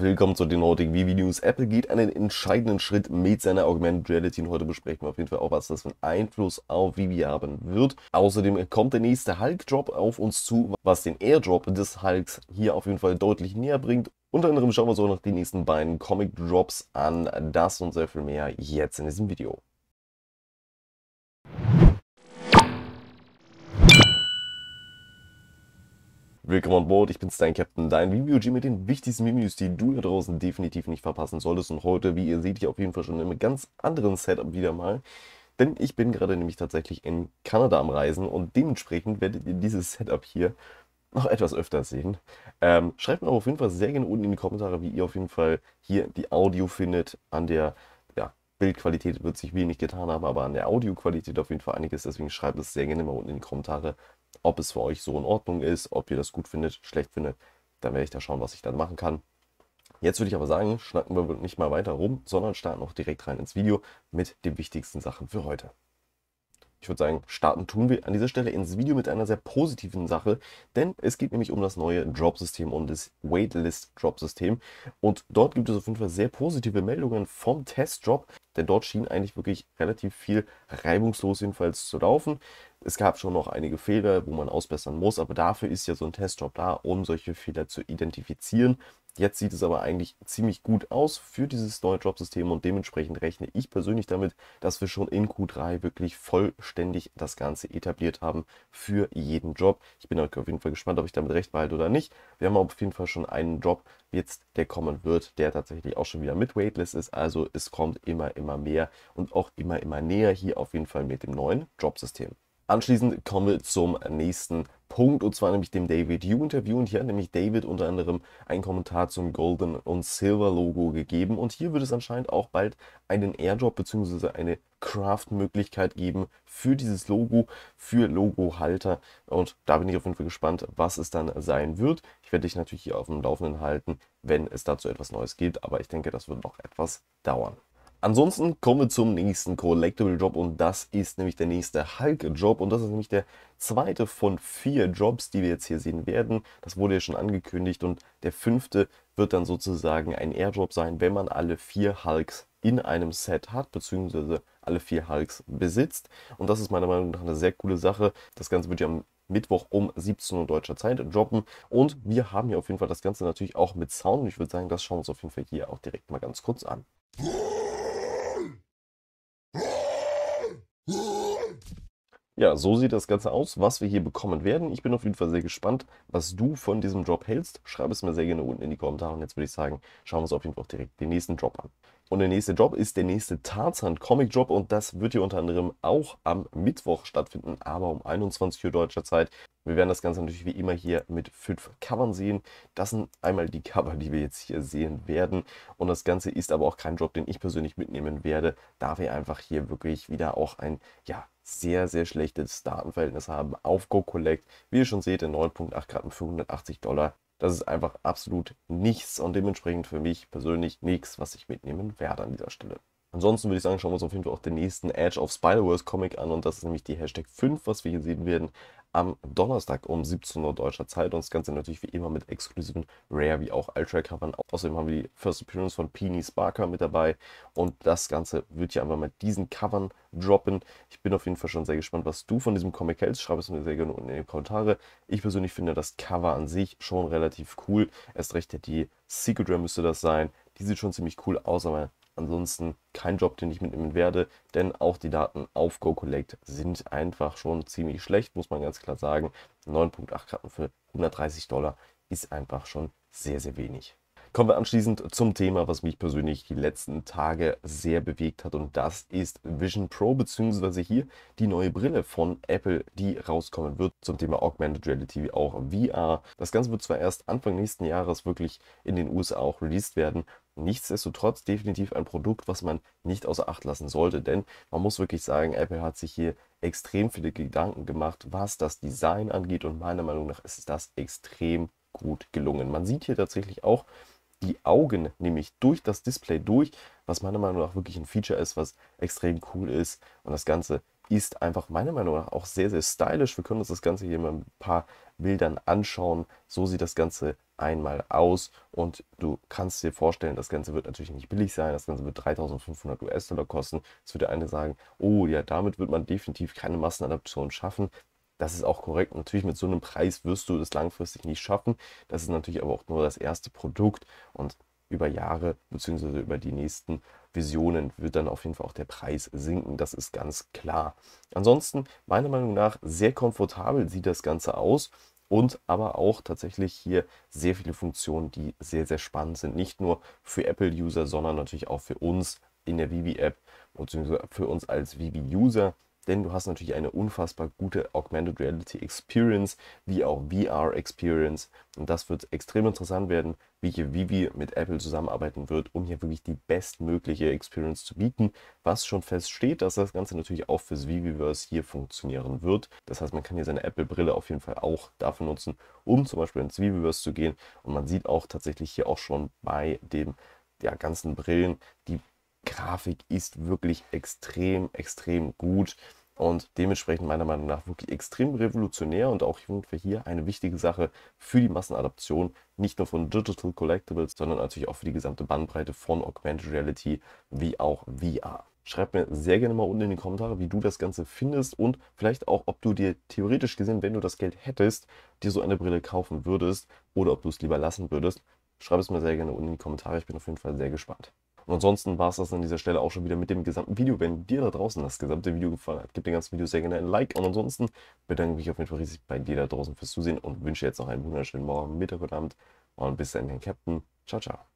willkommen zu den heutigen Vivi News. Apple geht einen entscheidenden Schritt mit seiner Augmented Reality und heute besprechen wir auf jeden Fall auch, was das für einen Einfluss auf Vivi haben wird. Außerdem kommt der nächste Hulk-Drop auf uns zu, was den Airdrop des Hulks hier auf jeden Fall deutlich näher bringt unter anderem schauen wir uns noch die nächsten beiden Comic Drops an. Das und sehr viel mehr jetzt in diesem Video. Willkommen an Bord, ich bin's, dein Captain, dein video mit den wichtigsten Videos, die du hier draußen definitiv nicht verpassen solltest. Und heute, wie ihr seht, ich auf jeden Fall schon in einem ganz anderen Setup wieder mal. Denn ich bin gerade nämlich tatsächlich in Kanada am Reisen und dementsprechend werdet ihr dieses Setup hier noch etwas öfter sehen. Ähm, schreibt mir auf jeden Fall sehr gerne unten in die Kommentare, wie ihr auf jeden Fall hier die Audio findet an der Bildqualität wird sich wenig getan haben, aber an der Audioqualität auf jeden Fall einiges. Deswegen schreibt es sehr gerne mal unten in die Kommentare, ob es für euch so in Ordnung ist, ob ihr das gut findet, schlecht findet. Dann werde ich da schauen, was ich dann machen kann. Jetzt würde ich aber sagen, schnacken wir nicht mal weiter rum, sondern starten auch direkt rein ins Video mit den wichtigsten Sachen für heute ich würde sagen, starten tun wir an dieser Stelle ins Video mit einer sehr positiven Sache, denn es geht nämlich um das neue Drop-System und das Waitlist-Drop-System. Und dort gibt es auf jeden Fall sehr positive Meldungen vom Test-Drop, denn dort schien eigentlich wirklich relativ viel reibungslos jedenfalls zu laufen. Es gab schon noch einige Fehler, wo man ausbessern muss, aber dafür ist ja so ein Test-Drop da, um solche Fehler zu identifizieren Jetzt sieht es aber eigentlich ziemlich gut aus für dieses neue Jobsystem und dementsprechend rechne ich persönlich damit, dass wir schon in Q3 wirklich vollständig das Ganze etabliert haben für jeden Job. Ich bin auf jeden Fall gespannt, ob ich damit recht behalte oder nicht. Wir haben auf jeden Fall schon einen Drop jetzt, der kommen wird, der tatsächlich auch schon wieder mit Waitlist ist. Also es kommt immer, immer mehr und auch immer, immer näher hier auf jeden Fall mit dem neuen Jobsystem. Anschließend kommen wir zum nächsten Punkt, und zwar nämlich dem David Yu Interview. Und hier hat nämlich David unter anderem einen Kommentar zum Golden und Silver Logo gegeben. Und hier wird es anscheinend auch bald einen Airdrop bzw. eine Craft-Möglichkeit geben für dieses Logo, für Logo-Halter. Und da bin ich auf jeden Fall gespannt, was es dann sein wird. Ich werde dich natürlich hier auf dem Laufenden halten, wenn es dazu etwas Neues gibt. Aber ich denke, das wird noch etwas dauern. Ansonsten kommen wir zum nächsten Collectible Job und das ist nämlich der nächste Hulk Job und das ist nämlich der zweite von vier Jobs, die wir jetzt hier sehen werden. Das wurde ja schon angekündigt und der fünfte wird dann sozusagen ein Airdrop sein, wenn man alle vier Hulks in einem Set hat, beziehungsweise alle vier Hulks besitzt. Und das ist meiner Meinung nach eine sehr coole Sache. Das Ganze wird ja am Mittwoch um 17 Uhr deutscher Zeit droppen. Und wir haben hier auf jeden Fall das Ganze natürlich auch mit Sound. Ich würde sagen, das schauen wir uns auf jeden Fall hier auch direkt mal ganz kurz an. Ja, so sieht das Ganze aus, was wir hier bekommen werden. Ich bin auf jeden Fall sehr gespannt, was du von diesem Drop hältst. Schreib es mir sehr gerne unten in die Kommentare. Und jetzt würde ich sagen, schauen wir uns auf jeden Fall direkt den nächsten Drop an. Und der nächste Drop ist der nächste Tarzan-Comic-Drop und das wird hier unter anderem auch am Mittwoch stattfinden, aber um 21 Uhr deutscher Zeit. Wir werden das Ganze natürlich wie immer hier mit fünf Covern sehen. Das sind einmal die Cover, die wir jetzt hier sehen werden. Und das Ganze ist aber auch kein Job, den ich persönlich mitnehmen werde, da wir einfach hier wirklich wieder auch ein, ja, sehr, sehr schlechtes Datenverhältnis haben auf Go Collect. Wie ihr schon seht, in 9.8 Grad und 580 Dollar. Das ist einfach absolut nichts und dementsprechend für mich persönlich nichts, was ich mitnehmen werde an dieser Stelle. Ansonsten würde ich sagen, schauen wir uns auf jeden Fall auch den nächsten Edge of spider wars Comic an und das ist nämlich die Hashtag 5, was wir hier sehen werden am Donnerstag um 17 Uhr deutscher Zeit und das Ganze natürlich wie immer mit exklusiven Rare wie auch Ultra-Covern. Außerdem haben wir die First Appearance von Peony Sparker mit dabei und das Ganze wird hier einfach mit diesen Covern droppen. Ich bin auf jeden Fall schon sehr gespannt, was du von diesem Comic hältst. Schreib es mir sehr gerne unten in die Kommentare. Ich persönlich finde das Cover an sich schon relativ cool. Erst recht die Secret Rare müsste das sein. Die sieht schon ziemlich cool aus, aber ansonsten kein Job, den ich mitnehmen werde, denn auch die Daten auf GoCollect sind einfach schon ziemlich schlecht, muss man ganz klar sagen. 9.8 Karten für 130 Dollar ist einfach schon sehr, sehr wenig. Kommen wir anschließend zum Thema, was mich persönlich die letzten Tage sehr bewegt hat und das ist Vision Pro beziehungsweise hier die neue Brille von Apple, die rauskommen wird zum Thema Augmented Reality, auch VR. Das Ganze wird zwar erst Anfang nächsten Jahres wirklich in den USA auch released werden, nichtsdestotrotz definitiv ein Produkt, was man nicht außer Acht lassen sollte, denn man muss wirklich sagen, Apple hat sich hier extrem viele Gedanken gemacht, was das Design angeht und meiner Meinung nach ist das extrem gut gelungen. Man sieht hier tatsächlich auch die Augen nämlich durch das Display durch, was meiner Meinung nach wirklich ein Feature ist, was extrem cool ist und das Ganze ist einfach meiner Meinung nach auch sehr, sehr stylisch. Wir können uns das Ganze hier mal ein paar Bildern anschauen. So sieht das Ganze einmal aus und du kannst dir vorstellen, das Ganze wird natürlich nicht billig sein, das Ganze wird 3500 US-Dollar kosten. Jetzt würde eine sagen, oh ja, damit wird man definitiv keine Massenadaption schaffen. Das ist auch korrekt. Natürlich mit so einem Preis wirst du das langfristig nicht schaffen. Das ist natürlich aber auch nur das erste Produkt und über Jahre bzw. über die nächsten Jahre Visionen wird dann auf jeden Fall auch der Preis sinken, das ist ganz klar. Ansonsten, meiner Meinung nach, sehr komfortabel sieht das Ganze aus und aber auch tatsächlich hier sehr viele Funktionen, die sehr, sehr spannend sind. Nicht nur für Apple-User, sondern natürlich auch für uns in der Vivi-App, beziehungsweise für uns als Vivi-User denn du hast natürlich eine unfassbar gute Augmented Reality Experience, wie auch VR Experience. Und das wird extrem interessant werden, wie hier Vivi mit Apple zusammenarbeiten wird, um hier wirklich die bestmögliche Experience zu bieten. Was schon feststeht, dass das Ganze natürlich auch fürs Viviverse hier funktionieren wird. Das heißt, man kann hier seine Apple-Brille auf jeden Fall auch dafür nutzen, um zum Beispiel ins Viviverse zu gehen. Und man sieht auch tatsächlich hier auch schon bei den ja, ganzen Brillen, die Grafik ist wirklich extrem, extrem gut und dementsprechend meiner Meinung nach wirklich extrem revolutionär und auch hier eine wichtige Sache für die Massenadaption, nicht nur von Digital Collectibles, sondern natürlich auch für die gesamte Bandbreite von Augmented Reality wie auch VR. Schreib mir sehr gerne mal unten in die Kommentare, wie du das Ganze findest und vielleicht auch, ob du dir theoretisch gesehen, wenn du das Geld hättest, dir so eine Brille kaufen würdest oder ob du es lieber lassen würdest. Schreib es mir sehr gerne unten in die Kommentare. Ich bin auf jeden Fall sehr gespannt. Und ansonsten war es das an dieser Stelle auch schon wieder mit dem gesamten Video. Wenn dir da draußen das gesamte Video gefallen hat, gib dem ganzen Video sehr gerne ein Like. Und ansonsten bedanke ich mich auf jeden Fall riesig bei dir da draußen fürs Zusehen und wünsche jetzt noch einen wunderschönen Morgen, Mittag und Abend. Und bis dann, Captain. Ciao, ciao.